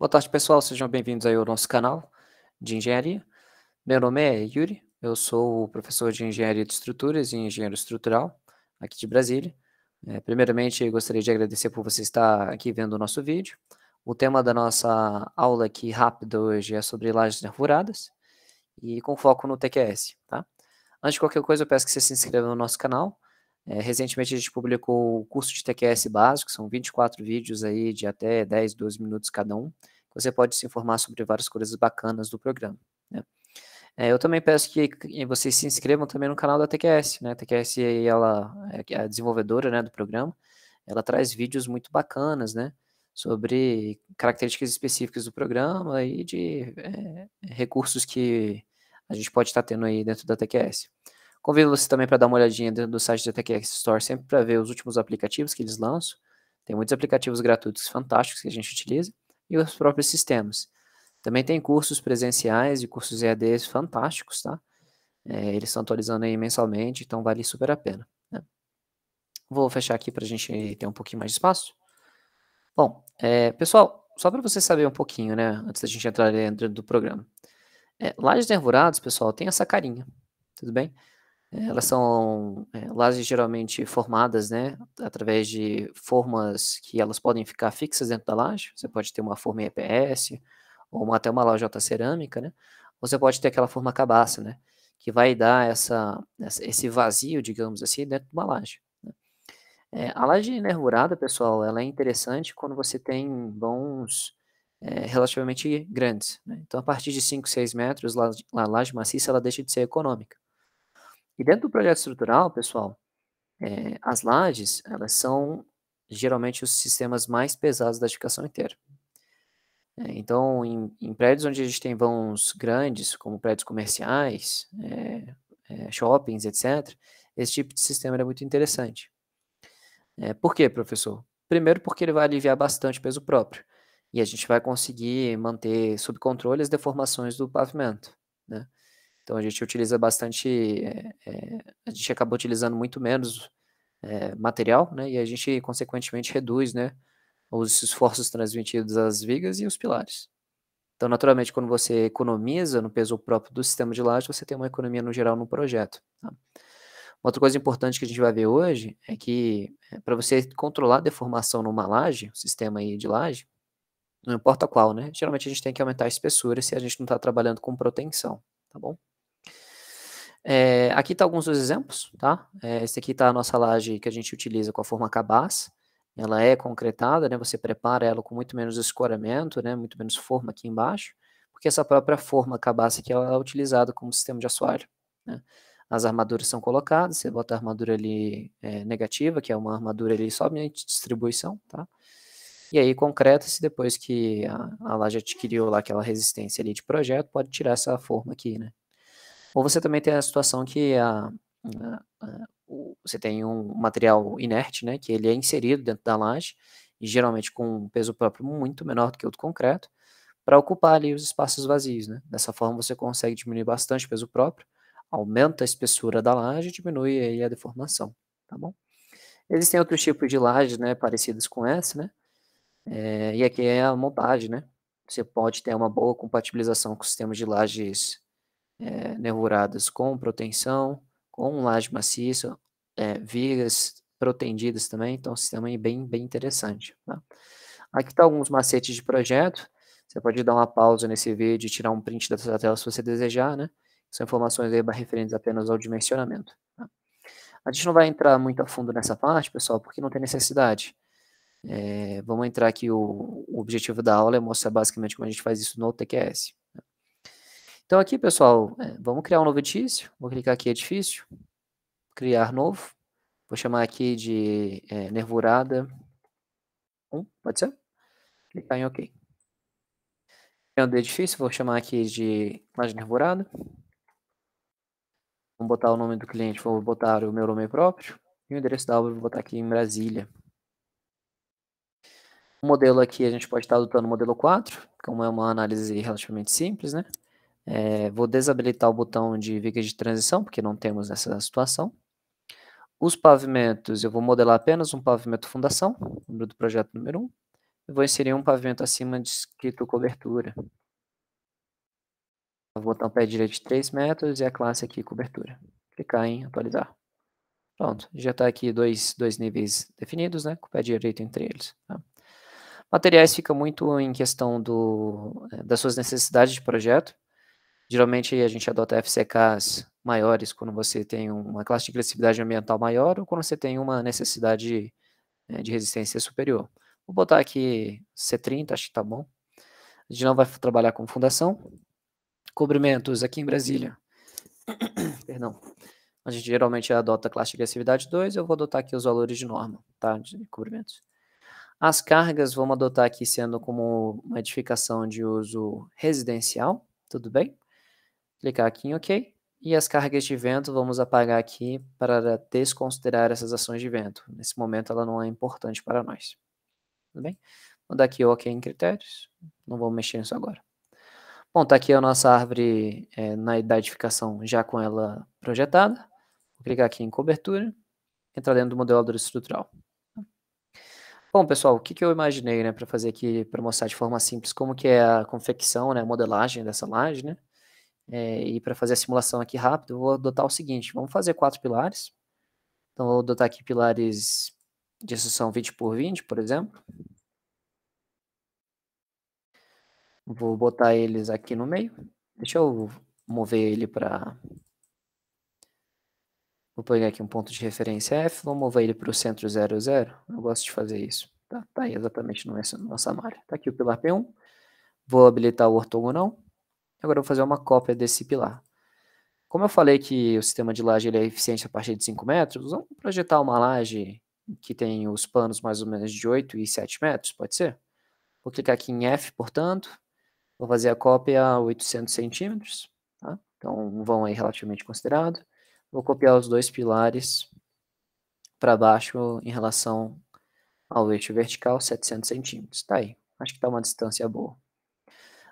Boa tarde, pessoal. Sejam bem-vindos aí ao nosso canal de engenharia. Meu nome é Yuri, eu sou professor de engenharia de estruturas e engenheiro estrutural aqui de Brasília. É, primeiramente, gostaria de agradecer por você estar aqui vendo o nosso vídeo. O tema da nossa aula aqui rápida hoje é sobre lajes nervuradas e com foco no TQS, tá? Antes de qualquer coisa, eu peço que você se inscreva no nosso canal, é, recentemente a gente publicou o curso de TQS básico, são 24 vídeos aí de até 10, 12 minutos cada um. Você pode se informar sobre várias coisas bacanas do programa. Né? É, eu também peço que vocês se inscrevam também no canal da TQS. Né? A TQS ela é, é a desenvolvedora né, do programa. Ela traz vídeos muito bacanas, né? sobre características específicas do programa e de é, recursos que a gente pode estar tendo aí dentro da TQS. Convido você também para dar uma olhadinha dentro do site da TechX Store, sempre para ver os últimos aplicativos que eles lançam. Tem muitos aplicativos gratuitos fantásticos que a gente utiliza e os próprios sistemas. Também tem cursos presenciais e cursos EADs fantásticos, tá? É, eles estão atualizando aí mensalmente, então vale super a pena. Né? Vou fechar aqui para a gente ter um pouquinho mais de espaço. Bom, é, pessoal, só para você saber um pouquinho, né, antes da gente entrar dentro do programa. É, Lajes Nervurados, pessoal, tem essa carinha, tudo bem? Elas são é, lajes geralmente formadas, né, através de formas que elas podem ficar fixas dentro da laje. Você pode ter uma forma EPS, ou uma, até uma lajota cerâmica, né? Ou você pode ter aquela forma cabaça, né? Que vai dar essa, esse vazio, digamos assim, dentro de uma laje. Né? É, a laje nervurada, pessoal, ela é interessante quando você tem bons é, relativamente grandes. Né? Então, a partir de 5, 6 metros, a laje maciça ela deixa de ser econômica. E dentro do projeto estrutural, pessoal, é, as lajes, elas são geralmente os sistemas mais pesados da edificação inteira. É, então, em, em, prédios onde a gente tem vãos grandes, como prédios comerciais, é, é shoppings, etc., esse tipo de sistema é muito interessante. É, por quê, professor? Primeiro, porque ele vai aliviar bastante peso próprio. E a gente vai conseguir manter sob controle as deformações do pavimento. Né? Então a gente utiliza bastante, é, a gente acaba utilizando muito menos é, material, né? E a gente consequentemente reduz, né? Os esforços transmitidos às vigas e os pilares. Então, naturalmente, quando você economiza no peso próprio do sistema de laje, você tem uma economia no geral no projeto. Tá? Outra coisa importante que a gente vai ver hoje é que para você controlar a deformação numa laje, o sistema aí de laje, não importa qual, né? Geralmente a gente tem que aumentar a espessura se a gente não está trabalhando com proteção, tá bom? É, aqui está alguns dos exemplos, tá? É, esse aqui está a nossa laje que a gente utiliza com a forma cabaz. Ela é concretada, né? Você prepara ela com muito menos escoramento, né? Muito menos forma aqui embaixo, porque essa própria forma cabaz aqui ela é utilizada como sistema de assoalho. Né? As armaduras são colocadas, você bota a armadura ali é, negativa, que é uma armadura ali somente de distribuição, tá? E aí concreta-se depois que a, a laje adquiriu lá aquela resistência ali de projeto, pode tirar essa forma aqui, né? Ou você também tem a situação que a, a, o, você tem um material inerte, né, que ele é inserido dentro da laje, e geralmente com um peso próprio muito menor do que o do concreto, para ocupar ali os espaços vazios. Né? Dessa forma você consegue diminuir bastante o peso próprio, aumenta a espessura da laje e diminui aí a deformação, tá bom? Existem outros tipos de lajes, né, parecidas com essa, né? É, e aqui é a montagem, né? Você pode ter uma boa compatibilização com sistemas de lajes é, nervuradas com proteção, com laje maciça, é, eh, vigas protendidas também, então um sistema bem, bem interessante. Tá? Aqui está alguns macetes de projeto, você pode dar uma pausa nesse vídeo e tirar um print da tela se você desejar, né? São informações aí referentes apenas ao dimensionamento. Tá? A gente não vai entrar muito a fundo nessa parte, pessoal, porque não tem necessidade. É, vamos entrar aqui, o, o objetivo da aula é mostrar basicamente como a gente faz isso no TQS. Então aqui, pessoal, é, vamos criar um novo edifício. Vou clicar aqui edifício, criar novo. Vou chamar aqui de é, nervurada 1, pode ser? Clicar em OK. Criando o edifício, vou chamar aqui de mais nervurada. Vou botar o nome do cliente, vou botar o meu nome próprio. E o endereço da obra vou botar aqui em Brasília. O modelo aqui a gente pode estar adotando o modelo 4, como é uma análise relativamente simples, né? É, vou desabilitar o botão de viga de transição, porque não temos essa situação. Os pavimentos, eu vou modelar apenas um pavimento fundação, do projeto número 1. Eu vou inserir um pavimento acima de escrito cobertura. Vou botar um pé direito de 3 metros e a classe aqui cobertura. Clicar em atualizar. Pronto, já está aqui dois, dois níveis definidos, né? Com o pé direito entre eles. Tá? Materiais fica muito em questão do, é, das suas necessidades de projeto. Geralmente a gente adota FCKs maiores quando você tem uma classe de agressividade ambiental maior ou quando você tem uma necessidade né, de resistência superior. Vou botar aqui C30, acho que tá bom. A gente não vai trabalhar com fundação. Cobrimentos aqui em Brasília. Perdão. A gente geralmente adota a classe de agressividade 2, eu vou adotar aqui os valores de norma, tá? De cobrimentos. As cargas vamos adotar aqui sendo como uma edificação de uso residencial, tudo bem? clicar aqui em OK. E as cargas de vento vamos apagar aqui para desconsiderar essas ações de vento. Nesse momento ela não é importante para nós. Tudo bem? Vou dar aqui OK em critérios. Não vou mexer nisso agora. Bom, tá aqui a nossa árvore é, na identificação já com ela projetada. Vou clicar aqui em cobertura. Entrar dentro do modelador estrutural. Bom, pessoal, o que, que eu imaginei né, para fazer aqui, para mostrar de forma simples como que é a confecção, né, a modelagem dessa laje, né? é, e para fazer a simulação aqui rápido, eu vou adotar o seguinte, vamos fazer quatro pilares. Então, vou adotar aqui pilares de instrução 20 por 20, por exemplo. Vou botar eles aqui no meio. Deixa eu mover ele para... Vou pegar aqui um ponto de referência F, vou mover ele para o centro 00. Eu gosto de fazer isso. Tá, tá aí exatamente no nossa malha. Tá aqui o pilar P1. Vou habilitar o ortogonal. Agora eu vou fazer uma cópia desse pilar. Como eu falei que o sistema de laje ele é eficiente a partir de 5 metros, vamos projetar uma laje que tem os panos mais ou menos de 8 e 7 metros, pode ser? Vou clicar aqui em F, portanto, vou fazer a cópia a 800 centímetros, tá? então um vão aí relativamente considerado. Vou copiar os dois pilares para baixo em relação ao eixo vertical, 700 centímetros, Está aí. Acho que está uma distância boa.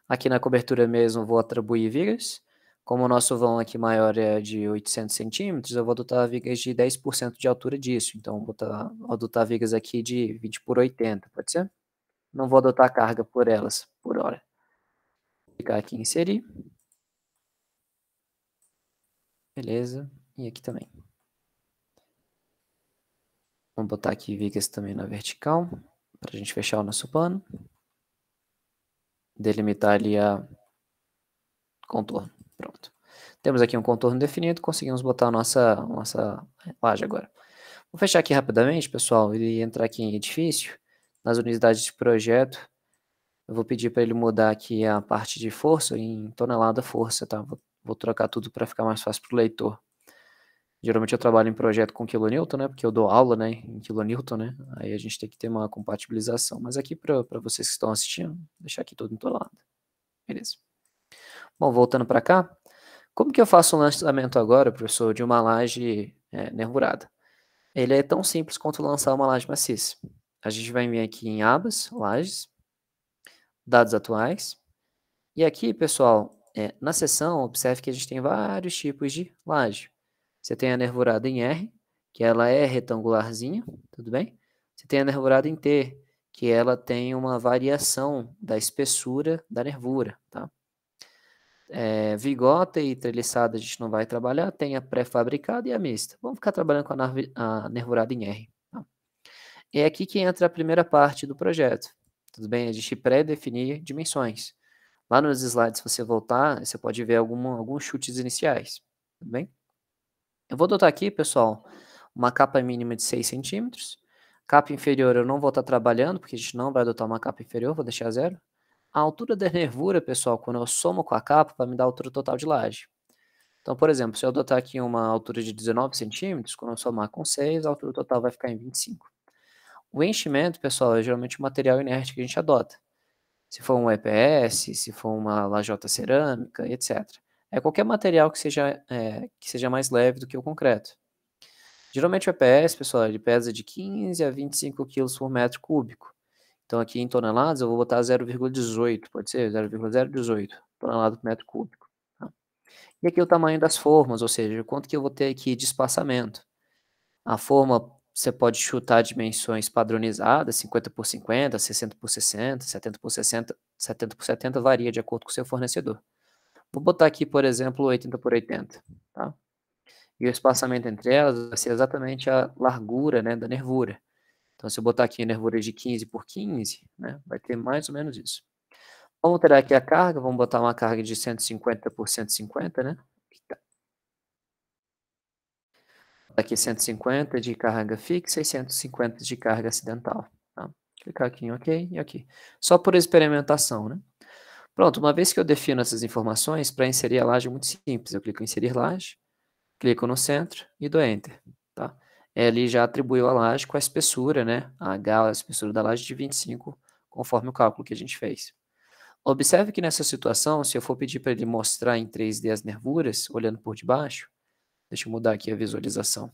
Aqui na cobertura mesmo vou atribuir vigas. Como o nosso vão aqui maior é de 800 centímetros, eu vou adotar vigas de 10% de altura disso. Então, vou adotar, adotar vigas aqui de 20 por 80, pode ser? Não vou adotar carga por elas, por hora. Vou clicar aqui em inserir. Beleza. E aqui também. Vamos botar aqui vigas também na vertical, para a gente fechar o nosso plano delimitar ali a contorno. Pronto. Temos aqui um contorno definido, conseguimos botar a nossa, nossa laje agora. Vou fechar aqui rapidamente, pessoal, e entrar aqui em edifício. Nas unidades de projeto, eu vou pedir para ele mudar aqui a parte de força em tonelada força, tá? Vou, vou trocar tudo para ficar mais fácil para o leitor. Geralmente eu trabalho em projeto com kilonewton, né? Porque eu dou aula, né? Em kilonewton, né? Aí a gente tem que ter uma compatibilização. Mas aqui para vocês que estão assistindo, deixar aqui todo entolado. Beleza. Bom, voltando para cá. Como que eu faço um lançamento agora, professor, de uma laje é, nervurada? Ele é tão simples quanto lançar uma laje maciça. A gente vai vir aqui em abas, lajes, dados atuais. E aqui, pessoal, é, na seção, observe que a gente tem vários tipos de laje. Você tem a nervurada em R, que ela é retangularzinha, tudo bem? Você tem a nervurada em T, que ela tem uma variação da espessura da nervura, tá? É, vigota e treliçada a gente não vai trabalhar, tem a pré-fabricada e a mista. Vamos ficar trabalhando com a, nervurada em R. Tá? É aqui que entra a primeira parte do projeto, tudo bem? A gente pré-definir dimensões. Lá nos slides, se você voltar, você pode ver algum, alguns chutes iniciais, tudo bem? Eu vou adotar aqui, pessoal, uma capa mínima de 6 centímetros. Capa inferior eu não vou estar tá trabalhando, porque a gente não vai adotar uma capa inferior, vou deixar zero. A altura da nervura, pessoal, quando eu somo com a capa, vai me dar a altura total de laje. Então, por exemplo, se eu adotar aqui uma altura de 19 centímetros, quando eu somar com 6, a altura total vai ficar em 25. O enchimento, pessoal, é geralmente o material inerte que a gente adota. Se for um EPS, se for uma lajota cerâmica, etc é qualquer material que seja, é, que seja mais leve do que o concreto. Geralmente o é EPS, pessoal, ele pesa de 15 a 25 quilos por metro cúbico. Então aqui em toneladas eu vou botar 0,18, pode ser 0,018 tonelada por metro cúbico. Tá? E aqui é o tamanho das formas, ou seja, quanto que eu vou ter aqui de espaçamento. A forma você pode chutar dimensões padronizadas, 50 por 50, 60 por 60, 70 por 60, 70 por 70, varia de acordo com o seu fornecedor. Vou botar aqui, por exemplo, 80 por 80, tá? E o espaçamento entre elas vai ser exatamente a largura né, da nervura. Então, se eu botar aqui a nervura de 15 por 15, né, vai ter mais ou menos isso. Vamos alterar aqui a carga, vamos botar uma carga de 150 por 150, né? Aqui 150 de carga fixa e 150 de carga acidental. Tá? Clicar aqui em OK e aqui. Só por experimentação, né? Pronto, uma vez que eu defino essas informações, para inserir a laje é muito simples. Eu clico em inserir laje, clico no centro e dou enter. Tá? Ele já atribuiu a laje com a espessura, né? A H, a espessura da laje de 25, conforme o cálculo que a gente fez. Observe que nessa situação, se eu for pedir para ele mostrar em 3D as nervuras, olhando por debaixo, deixa eu mudar aqui a visualização.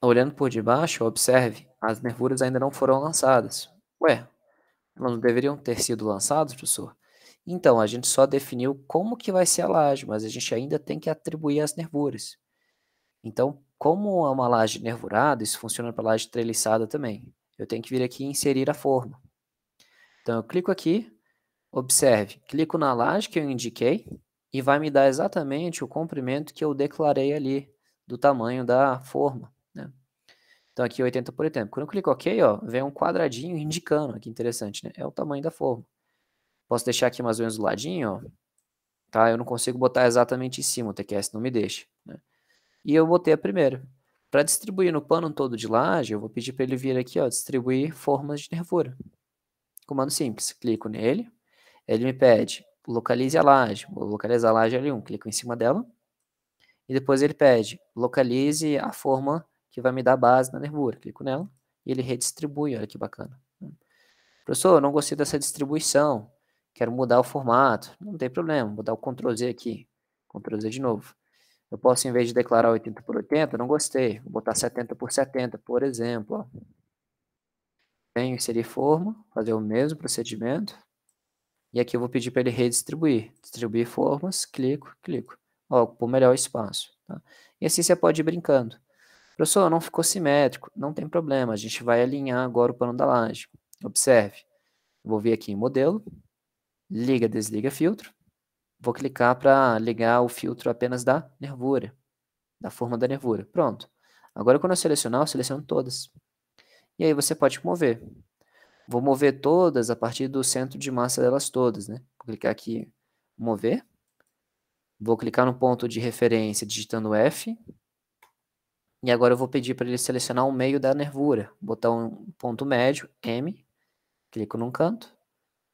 Olhando por debaixo, observe, as nervuras ainda não foram lançadas. Ué, elas não deveriam ter sido lançadas, professor? Então, a gente só definiu como que vai ser a laje, mas a gente ainda tem que atribuir as nervuras. Então, como é uma laje nervurada, isso funciona para laje treliçada também. Eu tenho que vir aqui e inserir a forma. Então, eu clico aqui, observe, clico na laje que eu indiquei e vai me dar exatamente o comprimento que eu declarei ali do tamanho da forma. Então aqui 80 por 80. Quando eu clico OK, ó, vem um quadradinho indicando, que interessante, né? É o tamanho da forma. Posso deixar aqui mais ou menos do ladinho, ó. Tá? Eu não consigo botar exatamente em cima, o TQS não me deixa, né? E eu botei a primeira. Para distribuir no pano todo de laje, eu vou pedir para ele vir aqui, ó, distribuir formas de nervura. Comando simples, clico nele, ele me pede localize a laje, vou localizar a laje L1, clico em cima dela, e depois ele pede localize a forma que vai me dar base na nervura. Clico nela e ele redistribui, olha que bacana. Professor, eu não gostei dessa distribuição, quero mudar o formato. Não tem problema, vou dar o Ctrl Z aqui, Ctrl Z de novo. Eu posso, em vez de declarar 80 por 80, não gostei, vou botar 70 por 70, por exemplo. Ó. Venho inserir forma, fazer o mesmo procedimento. E aqui eu vou pedir para ele redistribuir. Distribuir formas, clico, clico. Ó, ocupou melhor espaço. Tá? E assim você pode ir brincando. Professor, não ficou simétrico. Não tem problema, a gente vai alinhar agora o pano da laje. Observe, vou vir aqui em modelo, liga, desliga filtro. Vou clicar para ligar o filtro apenas da nervura, da forma da nervura. Pronto. Agora, quando eu selecionar, eu seleciono todas. E aí você pode mover. Vou mover todas a partir do centro de massa delas todas, né? Vou clicar aqui, mover. Vou clicar no ponto de referência digitando F. E agora eu vou pedir para ele selecionar o meio da nervura. Botar um ponto médio, M. Clico num canto,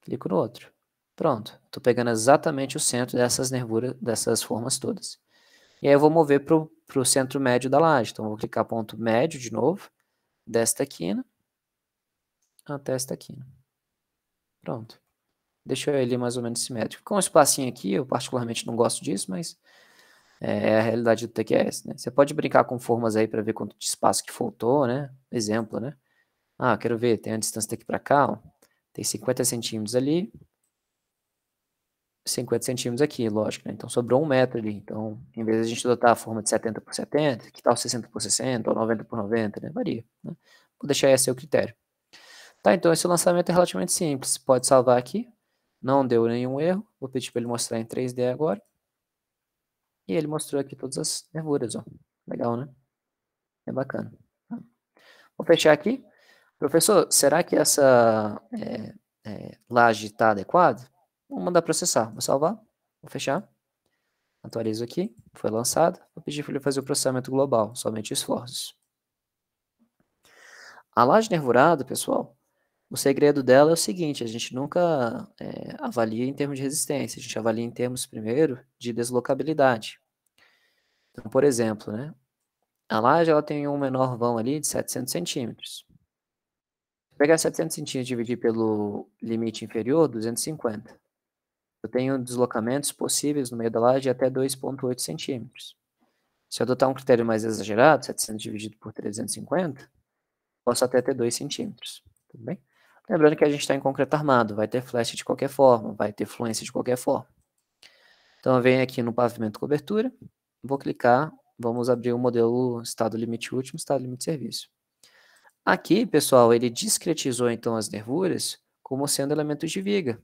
clico no outro. Pronto. Estou pegando exatamente o centro dessas nervuras, dessas formas todas. E aí eu vou mover para o centro médio da laje. Então, eu vou clicar ponto médio de novo, desta quina até esta quina. Pronto. deixou ele mais ou menos simétrico. Com um espacinho aqui, eu particularmente não gosto disso, mas é, é a realidade do TQS, né? Você pode brincar com formas aí para ver quanto de espaço que faltou, né? Exemplo, né? Ah, quero ver, tem a distância daqui para cá, ó. tem 50 centímetros ali, 50 centímetros aqui, lógico, né? Então sobrou um metro ali. Então, em vez de a gente adotar a forma de 70 por 70, que tal 60 por 60 ou 90 por 90, né? Varia, né? Vou deixar esse o critério. Tá, então esse lançamento é relativamente simples. Pode salvar aqui. Não deu nenhum erro. Vou pedir para ele mostrar em 3D agora. E ele mostrou aqui todas as nervuras, ó. Legal, né? É bacana. Tá? Vou fechar aqui. Professor, será que essa é, é, laje está adequada? Vou mandar processar. Vou salvar. Vou fechar. Atualizo aqui. Foi lançado. Vou pedir para ele fazer o processamento global, somente esforços. A laje nervurada, pessoal, o segredo dela é o seguinte: a gente nunca é, avalia em termos de resistência, a gente avalia em termos, primeiro, de deslocabilidade. Então, por exemplo, né, a laje ela tem um menor vão ali de 700 centímetros. Se pegar 700 centímetros e dividir pelo limite inferior, 250. Eu tenho deslocamentos possíveis no meio da laje de até 2,8 centímetros. Se eu adotar um critério mais exagerado, 700 dividido por 350, posso até ter 2 centímetros. Tudo bem? Lembrando que a gente está em concreto armado, vai ter flecha de qualquer forma, vai ter fluência de qualquer forma. Então, eu venho aqui no pavimento cobertura, vou clicar, vamos abrir o modelo estado limite último, estado limite serviço. Aqui, pessoal, ele discretizou, então, as nervuras como sendo elementos de viga,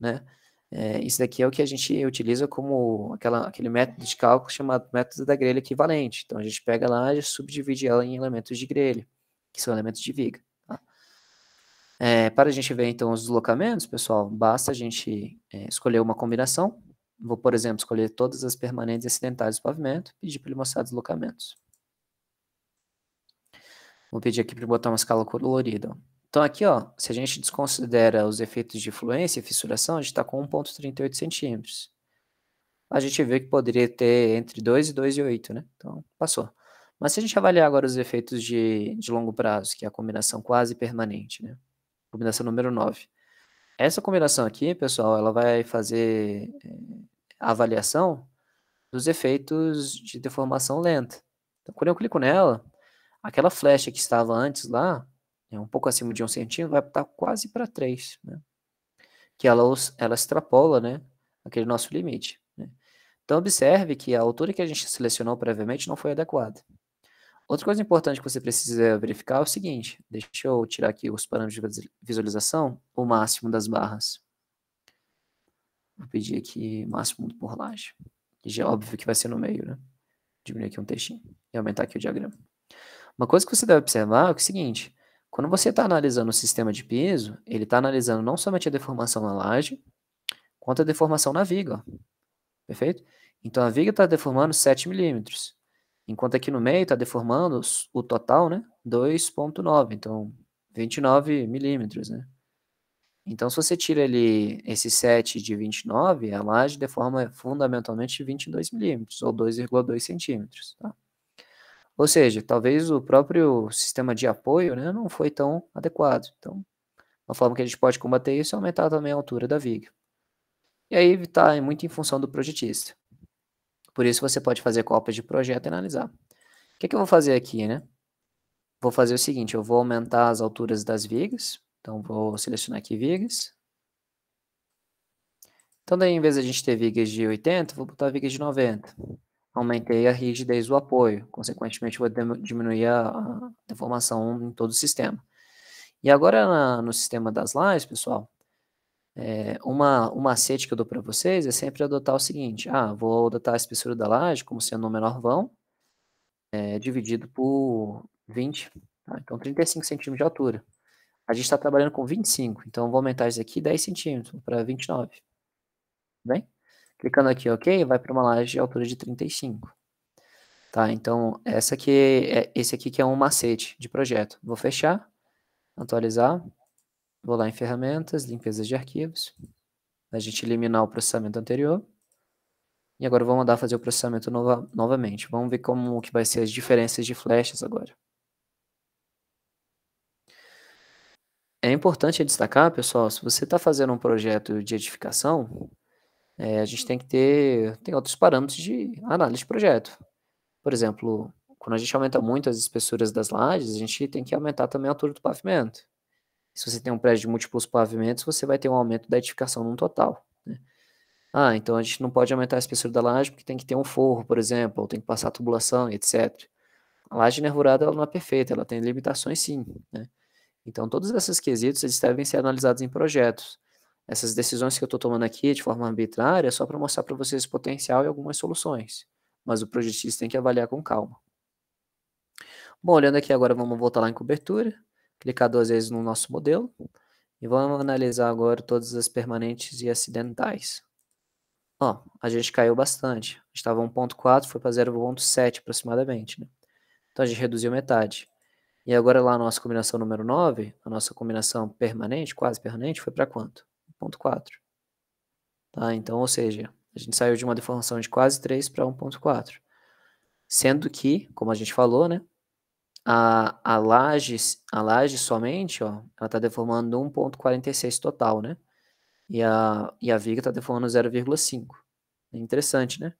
né? É, isso daqui é o que a gente utiliza como aquela, aquele método de cálculo chamado método da grelha equivalente. Então, a gente pega lá e subdivide ela em elementos de grelha, que são elementos de viga. É, para a gente ver então os deslocamentos, pessoal, basta a gente é, escolher uma combinação. Vou, por exemplo, escolher todas as permanentes e acidentais do pavimento, pedir para ele mostrar deslocamentos. Vou pedir aqui para botar uma escala colorida. Então aqui, ó, se a gente desconsidera os efeitos de fluência e fissuração, a gente está com 1,38 centímetros. A gente vê que poderia ter entre 2 e 2,8, né? Então, passou. Mas se a gente avaliar agora os efeitos de, de longo prazo, que é a combinação quase permanente, né? Combinação número 9. Essa combinação aqui, pessoal, ela vai fazer é, a avaliação dos efeitos de deformação lenta. Então, quando eu clico nela, aquela flecha que estava antes lá, é um pouco acima de um centímetro, vai estar quase para 3, né? que ela, ela extrapola né, aquele nosso limite. Né? Então, observe que a altura que a gente selecionou previamente não foi adequada. Outra coisa importante que você precisa verificar é o seguinte, deixa eu tirar aqui os parâmetros de visualização, o máximo das barras. Vou pedir aqui máximo por laje, que já é óbvio que vai ser no meio, né? Diminuir aqui um textinho e aumentar aqui o diagrama. Uma coisa que você deve observar é, é o seguinte, quando você está analisando o sistema de piso, ele está analisando não somente a deformação na laje, quanto a deformação na viga, ó. perfeito? Então a viga está deformando 7 milímetros. Enquanto aqui no meio está deformando o total, né? 2.9, então 29 milímetros, né? Então, se você tira ele, esse 7 de 29, a laje deforma fundamentalmente 22 milímetros, ou 2,2 centímetros, tá? Ou seja, talvez o próprio sistema de apoio né, não foi tão adequado. Então, uma forma que a gente pode combater isso é aumentar também a altura da viga. E aí está muito em função do projetista. Por isso você pode fazer cópias de projeto e analisar. O que, é que eu vou fazer aqui, né? Vou fazer o seguinte, eu vou aumentar as alturas das vigas. Então, vou selecionar aqui vigas. Então, daí, em vez de a gente ter vigas de 80, vou botar vigas de 90. Aumentei a rigidez do apoio. Consequentemente, vou diminuir a deformação em todo o sistema. E agora, na, no sistema das lives, pessoal, é, uma, um macete que eu dou para vocês é sempre adotar o seguinte: ah, vou adotar a espessura da laje como sendo o menor vão, é, dividido por 20, tá? então 35 centímetros de altura. A gente está trabalhando com 25, então vou aumentar isso aqui 10 centímetros para 29. Tá bem? Clicando aqui OK, vai para uma laje de altura de 35. Tá, então essa aqui é, esse aqui que é um macete de projeto. Vou fechar, atualizar. Vou lá em ferramentas, limpezas de arquivos. A gente eliminar o processamento anterior. E agora eu vou mandar fazer o processamento nova, novamente. Vamos ver como que vai ser as diferenças de flechas agora. É importante destacar, pessoal, se você está fazendo um projeto de edificação, é, a gente tem que ter tem outros parâmetros de análise de projeto. Por exemplo, quando a gente aumenta muito as espessuras das lajes, a gente tem que aumentar também a altura do pavimento. Se você tem um prédio de múltiplos pavimentos, você vai ter um aumento da edificação no total. Né? Ah, então a gente não pode aumentar a espessura da laje porque tem que ter um forro, por exemplo, ou tem que passar tubulação, etc. A laje nervurada ela não é perfeita, ela tem limitações sim. Né? Então, todos esses quesitos eles devem ser analisados em projetos. Essas decisões que eu estou tomando aqui de forma arbitrária é só para mostrar para vocês o potencial e algumas soluções. Mas o projetista tem que avaliar com calma. Bom, olhando aqui agora, vamos voltar lá em cobertura clicar duas vezes no nosso modelo e vamos analisar agora todas as permanentes e acidentais. Ó, a gente caiu bastante. Estava 1.4, foi para 0.7 aproximadamente. Né? Então a gente reduziu metade. E agora lá a nossa combinação número 9, a nossa combinação permanente, quase permanente, foi para quanto? 1.4. Tá? Então, ou seja, a gente saiu de uma deformação de quase 3 para 1.4. Sendo que, como a gente falou, né, a, a, laje, a laje somente, ó, ela está deformando 1,46 total, né? E a, e a viga está deformando 0,5. É interessante, né?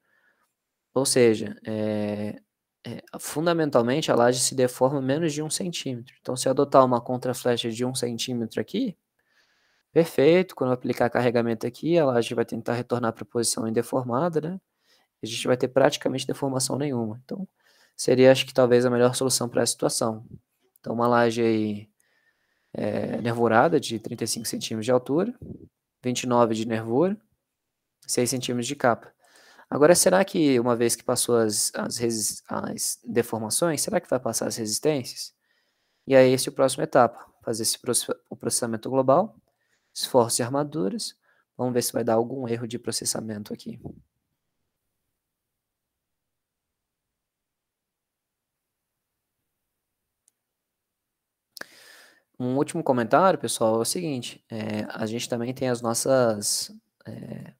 Ou seja, é, é, fundamentalmente a laje se deforma menos de um centímetro. Então, se eu adotar uma contraflecha de um centímetro aqui, perfeito. Quando eu aplicar carregamento aqui, a laje vai tentar retornar para a posição indeformada, né? A gente vai ter praticamente deformação nenhuma. Então, seria acho que talvez a melhor solução para essa situação. Então, uma laje aí é, nervurada de 35 centímetros de altura, 29 de nervura, 6 centímetros de capa. Agora, será que uma vez que passou as, as, as deformações, será que vai passar as resistências? E aí, esse é a próxima etapa, fazer esse, o processamento global, esforço de armaduras, vamos ver se vai dar algum erro de processamento aqui. Um último comentário, pessoal, é o seguinte: é, a gente também tem as nossas. É,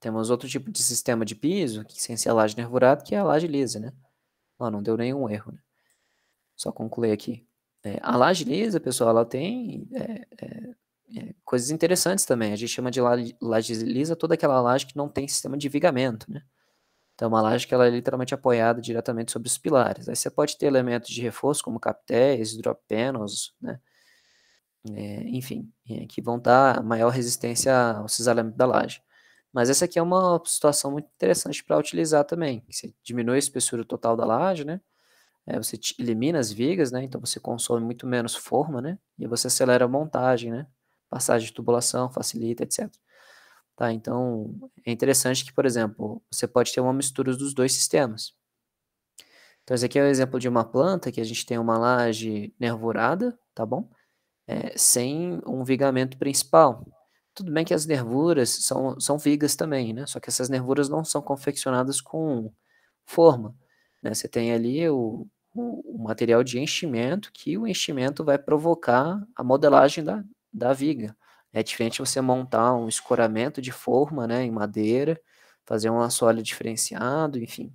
temos outro tipo de sistema de piso, que sem ser a laje nervurada, que é a laje lisa, né? Lá não deu nenhum erro, né? Só concluir aqui. É, a laje lisa, pessoal, ela tem é, é, é, coisas interessantes também. A gente chama de laje, laje lisa toda aquela laje que não tem sistema de vigamento, né? Então, uma laje é que ela é literalmente apoiada diretamente sobre os pilares. Aí você pode ter elementos de reforço, como capitéis, drop panels, né? É, enfim, é, que vão dar maior resistência ao cisalhamento da laje. Mas essa aqui é uma situação muito interessante para utilizar também. Você diminui a espessura total da laje, né? É, você elimina as vigas, né? Então você consome muito menos forma, né? E você acelera a montagem, né? Passagem de tubulação, facilita, etc. Tá? Então, é interessante que, por exemplo, você pode ter uma mistura dos dois sistemas. Então, esse aqui é o um exemplo de uma planta que a gente tem uma laje nervurada, tá bom? É, sem um vigamento principal. Tudo bem que as nervuras são, são vigas também, né? Só que essas nervuras não são confeccionadas com forma. Né? Você tem ali o, o, material de enchimento, que o enchimento vai provocar a modelagem da, da viga. É diferente você montar um escoramento de forma, né, em madeira, fazer um assoalho diferenciado, enfim.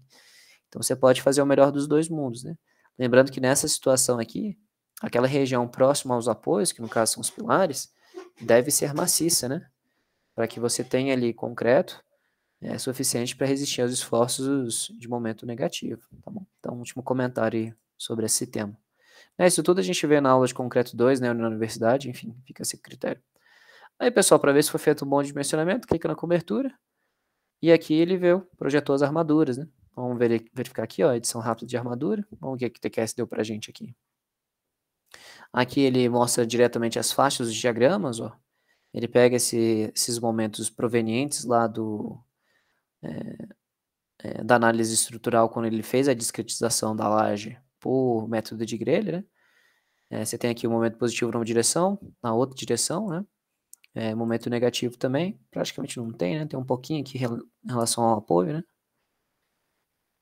Então você pode fazer o melhor dos dois mundos, né? Lembrando que nessa situação aqui, aquela região próxima aos apoios, que no caso são os pilares, deve ser maciça, né? Para que você tenha ali concreto é suficiente para resistir aos esforços de momento negativo, tá bom? Então, último comentário sobre esse tema. É, isso tudo a gente vê na aula de concreto 2, né, na universidade, enfim, fica a seu critério. Aí, pessoal, para ver se foi feito um bom dimensionamento, clica na cobertura. E aqui ele veio, projetou as armaduras, né? Vamos verificar aqui, ó, edição rápida de armadura. Vamos ver o que o TQS deu a gente aqui. Aqui ele mostra diretamente as faixas, os diagramas, ó. Ele pega esse, esses momentos provenientes lá do... É, é, da análise estrutural, quando ele fez a discretização da laje por método de grelha, né? É, você tem aqui o um momento positivo numa direção, na outra direção, né? É, momento negativo também, praticamente não tem, né? Tem um pouquinho aqui em relação ao apoio, né?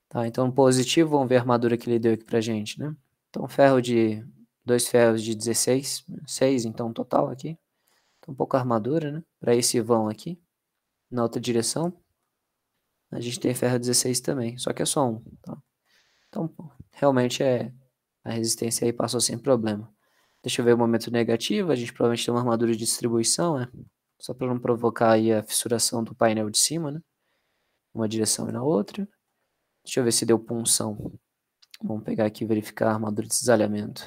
Tá, então positivo, vamos ver a armadura que ele deu aqui pra gente, né? Então ferro de, dois ferros de 16, 6 então total aqui. Então pouca armadura, né? Para esse vão aqui, na outra direção. A gente tem ferro 16 também, só que é só um, tá? Então realmente é, a resistência aí passou sem problema. Deixa eu ver o momento negativo. A gente provavelmente tem uma armadura de distribuição, né? Só para não provocar aí a fissuração do painel de cima, né? Uma direção e na outra. Deixa eu ver se deu punção. Vamos pegar aqui e verificar a armadura de cisalhamento.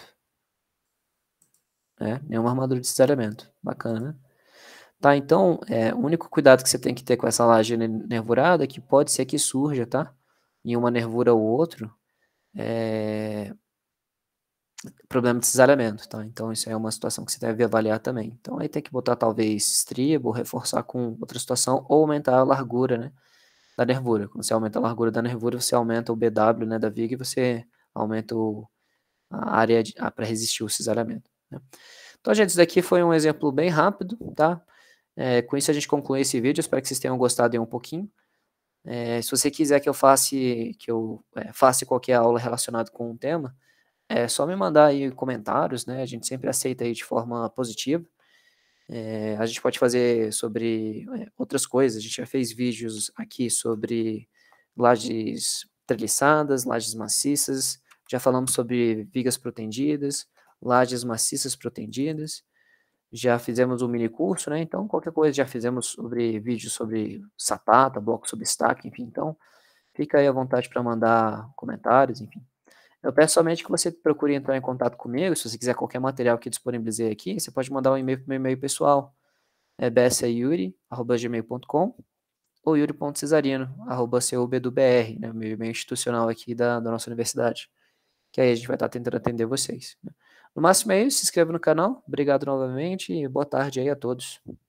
É, nenhuma armadura de cisalhamento. Bacana, né? Tá, então, é, o único cuidado que você tem que ter com essa laje nervurada é que pode ser que surja, tá? Em uma nervura ou outro, é, problema de cesareamento, tá? Então isso é uma situação que você deve avaliar também. Então aí tem que botar talvez estribo, reforçar com outra situação ou aumentar a largura, né, da nervura. Quando você aumenta a largura da nervura, você aumenta o BW, né, da viga e você aumenta o, a área ah, para resistir o cesareamento, né? Então, gente, isso daqui foi um exemplo bem rápido, tá? É, com isso a gente conclui esse vídeo, espero que vocês tenham gostado aí um pouquinho. É, se você quiser que eu faça que eu é, faça qualquer aula relacionada com um tema, é só me mandar aí comentários, né? A gente sempre aceita aí de forma positiva. É, a gente pode fazer sobre é, outras coisas. A gente já fez vídeos aqui sobre lajes treliçadas, lajes maciças. Já falamos sobre vigas protendidas, lajes maciças protendidas. Já fizemos um mini curso, né? Então, qualquer coisa, já fizemos sobre vídeos sobre sapata, bloco sobre estaca, enfim. Então, fica aí à vontade para mandar comentários, enfim. Eu peço somente que você procure entrar em contato comigo. Se você quiser qualquer material que disponibilizei aqui, você pode mandar um e-mail para o meu e-mail pessoal. É bsyuri.gmail.com ou yuri.cesarino.cub.br, né, meu e-mail institucional aqui da, da nossa universidade. Que aí a gente vai estar tentando atender vocês. Né? No máximo é isso. Se inscreva no canal. Obrigado novamente e boa tarde aí a todos.